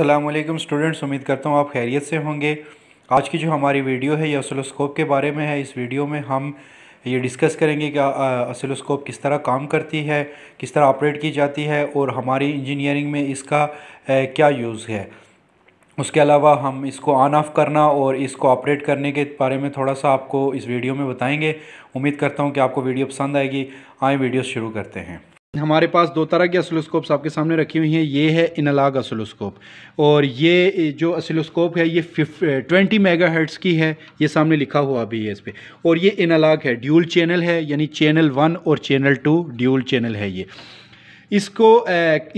अल्लाम स्टूडेंट्स उम्मीद करता हूँ आप खैरियत से होंगे आज की जो हमारी वीडियो है ये असलोस्कोप के बारे में है इस वीडियो में हम ये डिस्कस करेंगे कि असलोस्कोप किस तरह काम करती है किस तरह ऑपरेट की जाती है और हमारी इंजीनियरिंग में इसका क्या यूज़ है उसके अलावा हम इसको ऑन ऑफ़ करना और इसको ऑपरेट करने के बारे में थोड़ा सा आपको इस वीडियो में बताएंगे उम्मीद करता हूँ कि आपको वीडियो पसंद आएगी आए वीडियो शुरू करते हैं हमारे पास दो तरह के असलोस्कोप्स आपके सामने रखी हुई हैं ये है इनलाग असलोस्कोप और ये जो असलोस्कोप है ये फिफ ट्वेंटी मेगा हर्ट्स की है ये सामने लिखा हुआ भी है इस पर और ये इनलाग है ड्यूल चैनल है यानी चैनल वन और चैनल टू ड्यूल चैनल है ये इसको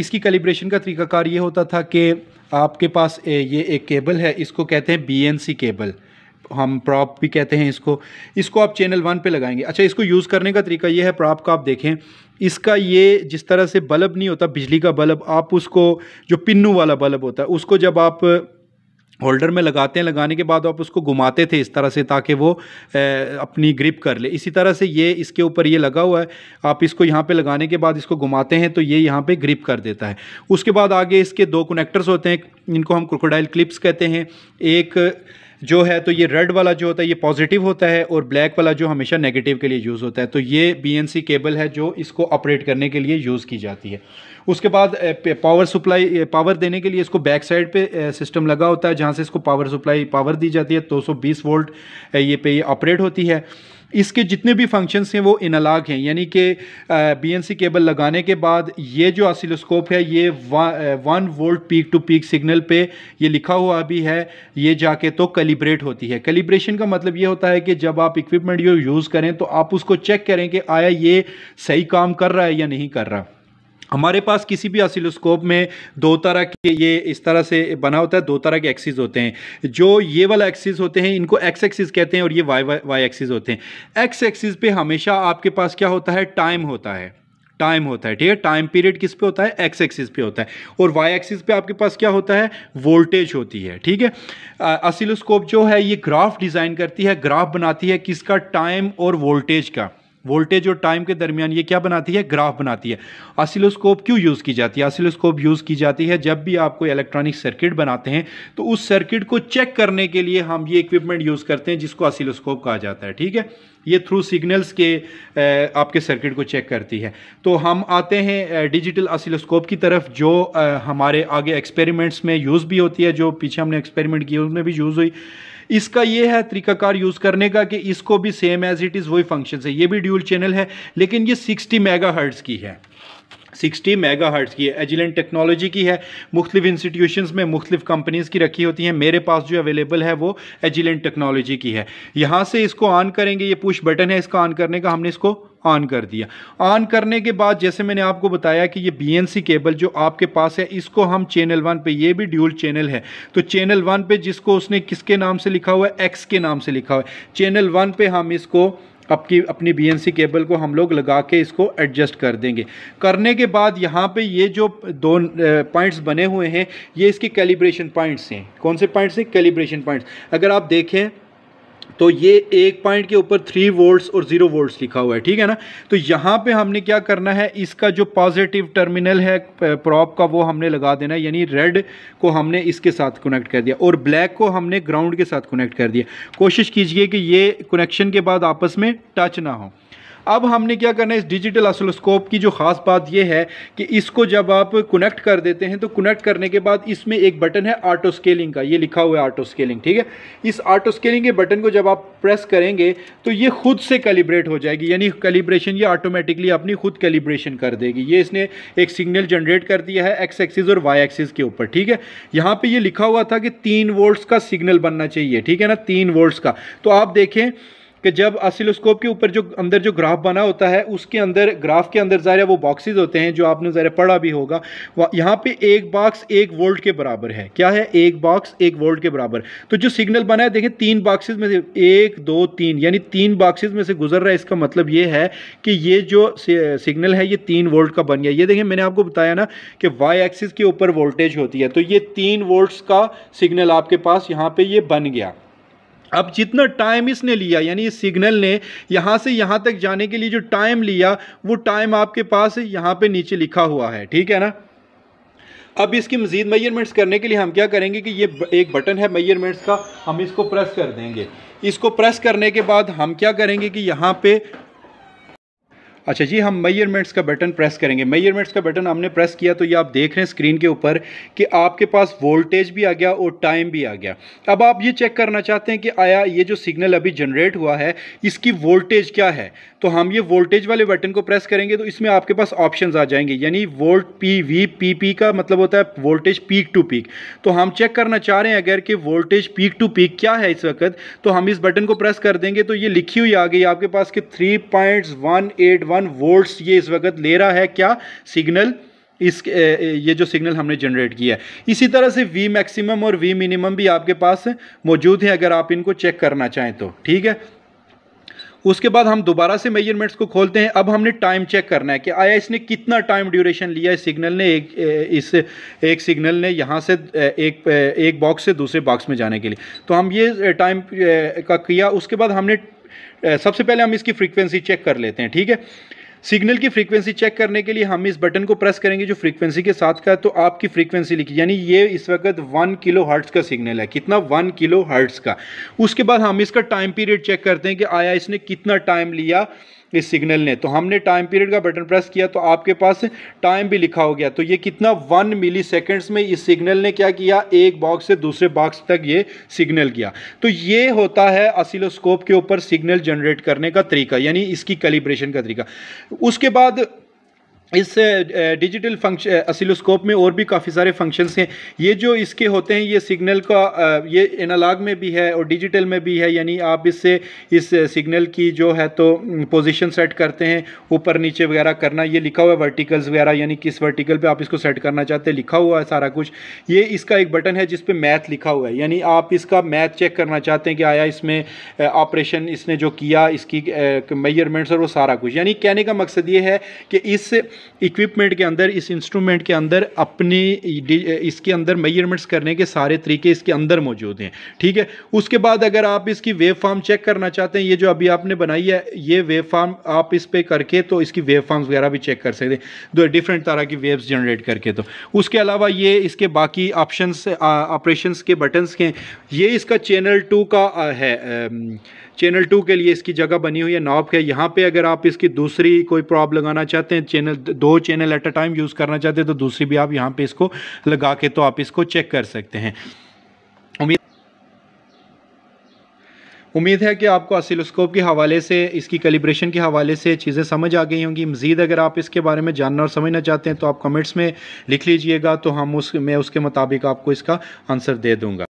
इसकी कैलिब्रेशन का तरीकाकार ये होता था कि आपके पास ये एक केबल है इसको कहते हैं बी केबल हम प्रॉप भी कहते हैं इसको इसको आप चैनल वन पे लगाएंगे अच्छा इसको यूज़ करने का तरीका ये है प्रॉप का आप देखें इसका ये जिस तरह से बल्ब नहीं होता बिजली का बल्ब आप उसको जो पिन्नू वाला बल्ब होता है उसको जब आप होल्डर में लगाते हैं लगाने के बाद आप उसको घुमाते थे इस तरह से ताकि वो ए, अपनी ग्रिप कर ले इसी तरह से ये इसके ऊपर ये लगा हुआ है आप इसको यहाँ पे लगाने के बाद इसको घुमाते हैं तो ये यहाँ पे ग्रिप कर देता है उसके बाद आगे इसके दो कनेक्टर्स होते हैं इनको हम क्रोकोडाइल क्लिप्स कहते हैं एक जो है तो ये रेड वाला जो होता है ये पॉजिटिव होता है और ब्लैक वाला जो हमेशा नेगेटिव के लिए यूज़ होता है तो ये बी केबल है जो इसको ऑपरेट करने के लिए यूज़ की जाती है उसके बाद पावर सप्लाई पावर देने के लिए इसको बैक साइड पे सिस्टम लगा होता है जहाँ से इसको पावर सप्लाई पावर दी जाती है 220 वोल्ट ये पे ये ऑपरेट होती है इसके जितने भी फंक्शंस हैं वो इनलाग हैं यानी कि बीएनसी केबल लगाने के बाद ये जो असिलोस्कोप है ये one volt peak to peak signal पे ये लिखा हुआ भी है ये जाके तो कैलिब्रेट होती है कैलिब्रेशन का मतलब ये होता है कि जब आप इक्विपमेंट यूज़ करें तो आप उसको चेक करें कि आया ये सही काम कर रहा है या नहीं कर रहा हमारे पास किसी भी असिलोस्कोप में दो तरह के ये इस तरह से बना होता है दो तरह के एक्सिस होते हैं जो ये वाला एक्सिस होते हैं इनको एक्स एक्सिस कहते हैं और ये वाई वाई एक्सिस होते हैं एक्स एक्सिस पे हमेशा आपके पास क्या होता है टाइम होता है टाइम होता है ठीक है टाइम पीरियड किस पे होता है एक्स एक्सिस पे होता है और वाई एक्सिस पे आपके पास क्या होता है वोल्टेज होती है ठीक है असिलोस्कोप जो है ये ग्राफ डिज़ाइन करती है ग्राफ बनाती है किसका टाइम और वोल्टेज का वोल्टेज और टाइम के दरमियान ये क्या बनाती है ग्राफ बनाती है असिलोस्कोप क्यों यूज़ की जाती है असिलोस्कोप यूज़ की जाती है जब भी आप कोई इलेक्ट्रॉनिक सर्किट बनाते हैं तो उस सर्किट को चेक करने के लिए हम ये इक्विपमेंट यूज़ करते हैं जिसको असिलोस्कोप कहा जाता है ठीक है ये थ्रू सिग्नल्स के आपके सर्किट को चेक करती है तो हम आते हैं डिजिटल असिलोस्कोप की तरफ जो हमारे आगे एक्सपेरिमेंट्स में यूज़ भी होती है जो पीछे हमने एक्सपेरिमेंट किया उसमें भी यूज़ हुई इसका ये है तरीकाकार यूज़ करने का कि इसको भी सेम एज इट इज़ वही फंक्शन है ये भी ड्यूल चैनल है लेकिन ये 60 मेगा की है सिक्सटी मेगा हर्ट्स की है एजिलेंट टेक्नोलॉजी की है मुख्तलिफ इंस्टीट्यूशन में मुख्तलिफ कंपनीज़ की रखी होती हैं मेरे पास जो अवेलेबल है वो एजिलेंट टेक्नोलॉजी की है यहाँ से इसको ऑन करेंगे ये पुश बटन है इसका ऑन करने का हमने इसको ऑन कर दिया ऑन करने के बाद जैसे मैंने आपको बताया कि ये बीएनसी केबल जो आपके पास है इसको हम चैनल वन पे ये भी ड्यूल चैनल है तो चैनल वन पे जिसको उसने किसके नाम से लिखा हुआ है एक्स के नाम से लिखा हुआ है चैनल वन पे हम इसको अपनी अपनी बीएनसी केबल को हम लोग लगा के इसको एडजस्ट कर देंगे करने के बाद यहाँ पे ये जो दो पॉइंट्स बने हुए हैं ये इसके कैलिब्रेशन पॉइंट्स हैं कौन से पॉइंट्स हैं कैलिब्रेशन पॉइंट्स अगर आप देखें तो ये एक पॉइंट के ऊपर थ्री वोल्ट्स और ज़ीरो वोल्ट्स लिखा हुआ है ठीक है ना तो यहाँ पे हमने क्या करना है इसका जो पॉजिटिव टर्मिनल है प्रॉप का वो हमने लगा देना है यानी रेड को हमने इसके साथ कनेक्ट कर दिया और ब्लैक को हमने ग्राउंड के साथ कनेक्ट कर दिया कोशिश कीजिए कि ये कनेक्शन के बाद आपस में टच ना हो अब हमने क्या करना है इस डिजिटल असलोस्कोप की जो ख़ास बात यह है कि इसको जब आप कनेक्ट कर देते हैं तो कनेक्ट करने के बाद इसमें एक बटन है ऑटो स्केलिंग का ये लिखा हुआ है ऑटो स्केलिंग ठीक है इस ऑटो स्केलिंग के बटन को जब आप प्रेस करेंगे तो ये खुद से कैलिब्रेट हो जाएगी यानी कैलिब्रेशन ये ऑटोमेटिकली अपनी खुद कैलिब्रेशन कर देगी ये इसने एक सिग्नल जनरेट कर दिया है एक्स एक्सिस और वाई एक्सिस के ऊपर ठीक है यहाँ पे ये लिखा हुआ था कि तीन वोल्ट्स का सिग्नल बनना चाहिए ठीक है ना तीन वोल्ट्स का तो आप देखें कि जब असिलोस्कोप के ऊपर जो अंदर जो ग्राफ बना होता है उसके अंदर ग्राफ के अंदर ज़ाहिर वो बॉक्सेस होते हैं जो आपने ज़ाहिर पढ़ा भी होगा यहाँ पे एक बॉक्स एक वोल्ट के बराबर है क्या है एक बॉक्स एक वोल्ट के बराबर तो जो सिग्नल बना है देखें तीन बॉक्सेस में से एक दो तीन यानी तीन बॉक्सेज में से गुजर रहा है इसका मतलब ये है कि ये जो सिग्नल है ये तीन वोल्ट का बन गया ये देखें मैंने आपको बताया ना कि वाई एक्सिस के ऊपर वोल्टेज होती है तो ये तीन वोल्ट्स का सिग्नल आपके पास यहाँ पर ये बन गया अब जितना टाइम इसने लिया यानी इस सिग्नल ने यहाँ से यहाँ तक जाने के लिए जो टाइम लिया वो टाइम आपके पास यहाँ पे नीचे लिखा हुआ है ठीक है ना अब इसकी मज़ीद मेजरमेंट्स करने के लिए हम क्या करेंगे कि ये एक बटन है मेजरमेंट्स का हम इसको प्रेस कर देंगे इसको प्रेस करने के बाद हम क्या करेंगे कि यहाँ पे अच्छा जी हम मेयरमेंट्स का बटन प्रेस करेंगे मेयरमेंट्स का बटन हमने प्रेस किया तो ये आप देख रहे हैं स्क्रीन के ऊपर कि आपके पास वोल्टेज भी आ गया और टाइम भी आ गया अब आप ये चेक करना चाहते हैं कि आया ये जो सिग्नल अभी जनरेट हुआ है इसकी वोल्टेज क्या है तो हम ये वोल्टेज वाले बटन को प्रेस करेंगे तो इसमें आपके पास ऑप्शन आ जाएंगे यानी volt P V P P का मतलब होता है वोल्टेज पीक टू पीक तो हम चेक करना चाह रहे हैं अगर कि वोल्टेज पीक टू पीक क्या है इस वक्त तो हम इस बटन को प्रेस कर देंगे तो ये लिखी हुई आ गई आपके पास कि three point one eight one one volt ये इस वक्त ले रहा है क्या सिग्नल इस ये जो सिग्नल हमने जनरेट किया है इसी तरह से वी मैक्सिमम और वी मिनिमम भी आपके पास मौजूद है अगर आप इनको चेक करना चाहें तो ठीक है उसके बाद हम दोबारा से मेजरमेंट्स को खोलते हैं अब हमने टाइम चेक करना है कि आया इसने कितना टाइम ड्यूरेशन लिया इस सिग्नल ने एक इस एक सिग्नल ने यहाँ से एक एक बॉक्स से दूसरे बॉक्स में जाने के लिए तो हम ये टाइम का किया उसके बाद हमने सबसे पहले हम इसकी फ्रीक्वेंसी चेक कर लेते हैं ठीक है सिग्नल की फ्रीक्वेंसी चेक करने के लिए हम इस बटन को प्रेस करेंगे जो फ्रीक्वेंसी के साथ का तो आपकी फ्रीक्वेंसी लिखी यानी ये इस वक्त वन किलो हर्ट्स का सिग्नल है कितना वन किलो हर्ट्स का उसके बाद हम इसका टाइम पीरियड चेक करते हैं कि आया इसने कितना टाइम लिया इस सिग्नल ने तो हमने टाइम पीरियड का बटन प्रेस किया तो आपके पास टाइम भी लिखा हो गया तो ये कितना वन मिली सेकेंड्स में इस सिग्नल ने क्या किया एक बॉक्स से दूसरे बॉक्स तक ये सिग्नल किया तो ये होता है असिलोस्कोप के ऊपर सिग्नल जनरेट करने का तरीका यानी इसकी कैलिब्रेशन का तरीका उसके बाद इस डिजिटल फंक्शन असिलोस्कोप में और भी काफ़ी सारे फंक्शंस हैं ये जो इसके होते हैं ये सिग्नल का ये एनालॉग में भी है और डिजिटल में भी है यानी आप इससे इस सिग्नल की जो है तो पोजीशन सेट करते हैं ऊपर नीचे वगैरह करना ये लिखा हुआ है वर्टिकल्स वगैरह यानी किस वर्टिकल पे आप इसको सेट करना चाहते हैं लिखा हुआ है सारा कुछ ये इसका एक बटन है जिस पर मैथ लिखा हुआ है यानी आप इसका मैथ चेक करना चाहते हैं कि आया इसमें ऑपरेशन इसने जो किया इसकी मेजरमेंट्स और वो सारा कुछ यानी कहने का मकसद ये है कि इस इक्विपमेंट के अंदर इस इंस्ट्रूमेंट के अंदर अपनी इसके अंदर मेजरमेंट्स करने के सारे तरीके इसके अंदर मौजूद हैं ठीक है उसके बाद अगर आप इसकी वेव फार्म चेक करना चाहते हैं ये जो अभी आपने बनाई है ये वेव फार्म आप इस पर करके तो इसकी वेव फार्म वगैरह भी चेक कर सकते हैं दो डिफरेंट तरह की वेव्स जनरेट करके तो उसके अलावा ये इसके बाकी ऑप्शन ऑपरेशंस के बटन्स के ये इसका चैनल टू का है चैनल टू के लिए इसकी जगह बनी हुई है नॉब के यहाँ पे अगर आप इसकी दूसरी कोई प्रॉब लगाना चाहते हैं चैनल दो channel at a time use करना चाहते हैं तो दूसरी भी आप यहाँ पे इसको लगा के तो आप इसको चेक कर सकते हैं उम्मीद उम्मीद है कि आपको असिलोस्कोप के हवाले से इसकी कैलिब्रेशन के हवाले से चीज़ें समझ आ गई होंगी मज़ीद अगर आप इसके बारे में जानना और समझना चाहते हैं तो आप कमेंट्स में लिख लीजिएगा तो हम उस मैं उसके मुताबिक आपको इसका आंसर दे दूँगा